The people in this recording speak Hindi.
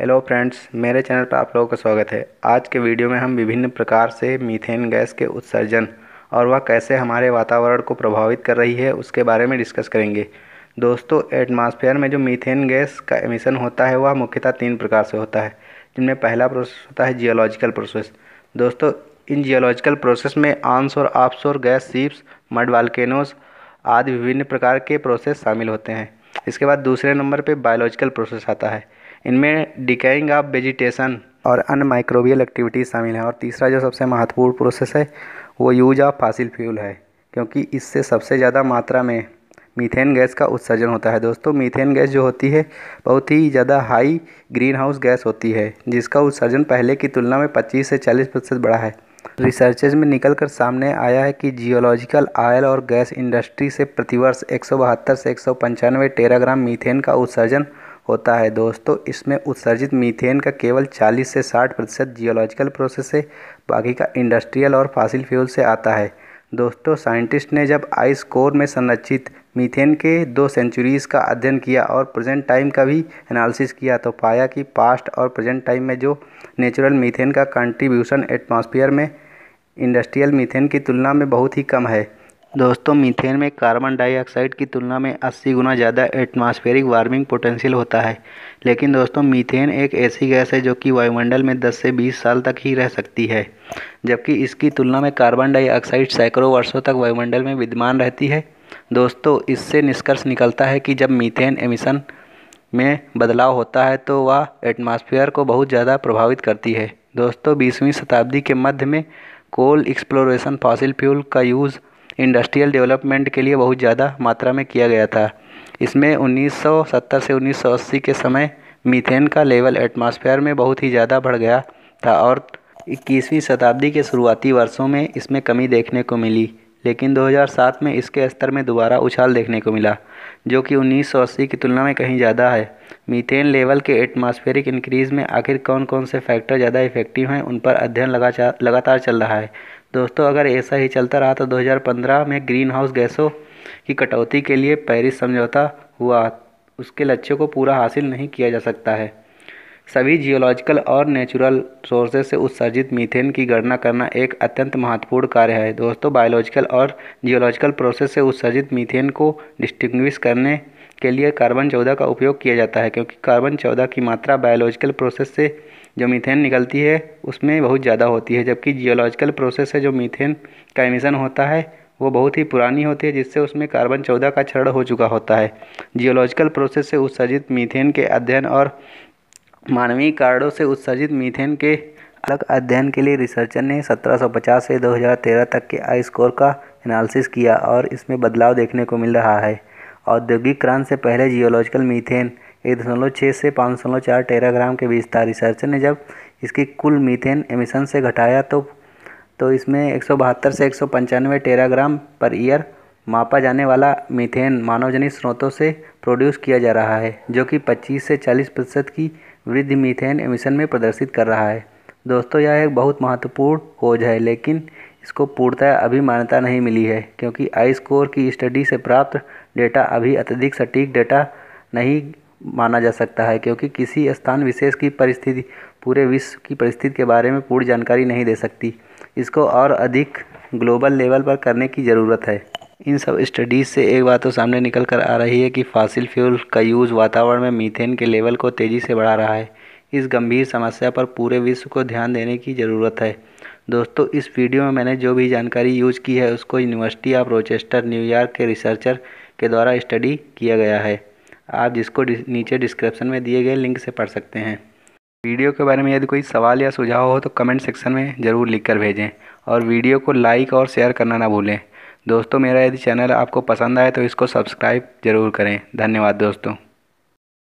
हेलो फ्रेंड्स मेरे चैनल पर आप लोगों का स्वागत है आज के वीडियो में हम विभिन्न प्रकार से मीथेन गैस के उत्सर्जन और वह कैसे हमारे वातावरण को प्रभावित कर रही है उसके बारे में डिस्कस करेंगे दोस्तों एटमॉस्फेयर में जो मीथेन गैस का एमिशन होता है वह मुख्यतः तीन प्रकार से होता है जिनमें पहला प्रोसेस होता है जियोलॉजिकल प्रोसेस दोस्तों इन जियोलॉजिकल प्रोसेस में ऑन्स और और गैस सीप्स मड वालकेनोस आदि विभिन्न प्रकार के प्रोसेस शामिल होते हैं इसके बाद दूसरे नंबर पर बायोलॉजिकल प्रोसेस आता है इनमें डिकेइंग ऑफ वेजिटेशन और अन्य माइक्रोबियल एक्टिविटीज़ शामिल हैं और तीसरा जो सबसे महत्वपूर्ण प्रोसेस है वो यूज ऑफ फासिल फ्यूल है क्योंकि इससे सबसे ज़्यादा मात्रा में मीथेन गैस का उत्सर्जन होता है दोस्तों मीथेन गैस जो होती है बहुत ही ज़्यादा हाई ग्रीन हाउस गैस होती है जिसका उत्सर्जन पहले की तुलना में 25 से 40 प्रतिशत बढ़ा है रिसर्चेज में निकल कर सामने आया है कि जियोलॉजिकल आयल और गैस इंडस्ट्री से प्रतिवर्ष एक से एक टेराग्राम मीथेन का उत्सर्जन होता है दोस्तों इसमें उत्सर्जित मीथेन का केवल 40 से 60 प्रतिशत जियोलॉजिकल प्रोसेस से बाकी का इंडस्ट्रियल और फासिल फ्यूल से आता है दोस्तों साइंटिस्ट ने जब आइस कोर में संरक्षित मीथेन के दो सेंचुरीज़ का अध्ययन किया और प्रेजेंट टाइम का भी एनालिसिस किया तो पाया कि पास्ट और प्रेजेंट टाइम में जो नेचुरल मीथेन का कंट्रीब्यूशन एटमॉस्फेयर में इंडस्ट्रियल मीथेन की तुलना में बहुत ही कम है दोस्तों मीथेन में कार्बन डाइऑक्साइड की तुलना में 80 गुना ज़्यादा एटमॉस्फेरिक वार्मिंग पोटेंशियल होता है लेकिन दोस्तों मीथेन एक ऐसी गैस है जो कि वायुमंडल में 10 से 20 साल तक ही रह सकती है जबकि इसकी तुलना में कार्बन डाइऑक्साइड सैकड़ों वर्षों तक वायुमंडल में विद्यमान रहती है दोस्तों इससे निष्कर्ष निकलता है कि जब मीथेन एमिशन में बदलाव होता है तो वह एटमॉस्फेयर को बहुत ज़्यादा प्रभावित करती है दोस्तों बीसवीं शताब्दी के मध्य में कोल एक्सप्लोरेशन फॉसिल फ्यूल का यूज़ इंडस्ट्रियल डेवलपमेंट के लिए बहुत ज़्यादा मात्रा में किया गया था इसमें 1970 से 1980 के समय मीथेन का लेवल एटमॉस्फेयर में बहुत ही ज़्यादा बढ़ गया था और इक्कीसवीं शताब्दी के शुरुआती वर्षों में इसमें कमी देखने को मिली लेकिन 2007 में इसके स्तर में दोबारा उछाल देखने को मिला जो कि 1980 की तुलना में कहीं ज़्यादा है मीथेन लेवल के एटमॉस्फेरिक इंक्रीज़ में आखिर कौन कौन से फैक्टर ज़्यादा इफेक्टिव हैं उन पर अध्ययन लगातार चल रहा है दोस्तों अगर ऐसा ही चलता रहा तो 2015 में ग्रीन हाउस गैसों की कटौती के लिए पेरिस समझौता हुआ उसके लक्ष्य को पूरा हासिल नहीं किया जा सकता है सभी जियोलॉजिकल और नेचुरल सोर्सेज से उत्सर्जित मीथेन की गणना करना एक अत्यंत महत्वपूर्ण कार्य है दोस्तों बायोलॉजिकल और जियोलॉजिकल प्रोसेस से उत्सर्जित मीथेन को डिस्टिंग्विश करने के लिए कार्बन चौदह का उपयोग किया जाता है क्योंकि कार्बन चौदह की मात्रा बायोलॉजिकल प्रोसेस से जो मीथेन निकलती है उसमें बहुत ज़्यादा होती है जबकि जियोलॉजिकल प्रोसेस है जो मीथेन का एमिशन होता है वो बहुत ही पुरानी होती है जिससे उसमें कार्बन चौदह का क्षरण हो चुका होता है जियोलॉजिकल प्रोसेस से उत्सर्जित मीथेन के अध्ययन और मानवीय कारणों से उत्सर्जित मीथेन के अलग अध्ययन के लिए रिसर्चर ने 1750 से 2013 तक के आई स्कोर का एनालिसिस किया और इसमें बदलाव देखने को मिल रहा है औद्योगिक क्रांति से पहले जियोलॉजिकल मीथेन एक दशमलव छः से पाँच दशमलव चार टेराग्राम के बीच था रिसर्चर ने जब इसकी कुल मीथेन एमिशन से घटाया तो तो इसमें एक सौ बहत्तर से एक सौ पंचानवे टेराग्राम पर ईयर मापा जाने वाला मीथेन मानवजनित स्रोतों से प्रोड्यूस किया जा रहा है जो कि पच्चीस से चालीस प्रतिशत की वृद्धि मीथेन एमिशन में प्रदर्शित कर रहा है दोस्तों यह एक बहुत महत्वपूर्ण खोज है लेकिन इसको पूर्णतः अभी मान्यता नहीं मिली है क्योंकि आई स्कोर की स्टडी से प्राप्त डेटा अभी अत्यधिक सटीक डेटा नहीं माना जा सकता है क्योंकि किसी स्थान विशेष की परिस्थिति पूरे विश्व की परिस्थिति के बारे में पूर्ण जानकारी नहीं दे सकती इसको और अधिक ग्लोबल लेवल पर करने की ज़रूरत है इन सब स्टडीज़ से एक बात तो सामने निकल कर आ रही है कि फासिल फ्यूल का यूज़ वातावरण में मीथेन के लेवल को तेज़ी से बढ़ा रहा है इस गंभीर समस्या पर पूरे विश्व को ध्यान देने की ज़रूरत है दोस्तों इस वीडियो में मैंने जो भी जानकारी यूज की है उसको यूनिवर्सिटी ऑफ रोचेस्टर न्यूयॉर्क के रिसर्चर के द्वारा स्टडी किया गया है आप जिसको नीचे डिस्क्रिप्शन में दिए गए लिंक से पढ़ सकते हैं वीडियो के बारे में यदि कोई सवाल या सुझाव हो तो कमेंट सेक्शन में ज़रूर लिखकर भेजें और वीडियो को लाइक और शेयर करना ना भूलें दोस्तों मेरा यदि चैनल आपको पसंद आए तो इसको सब्सक्राइब ज़रूर करें धन्यवाद दोस्तों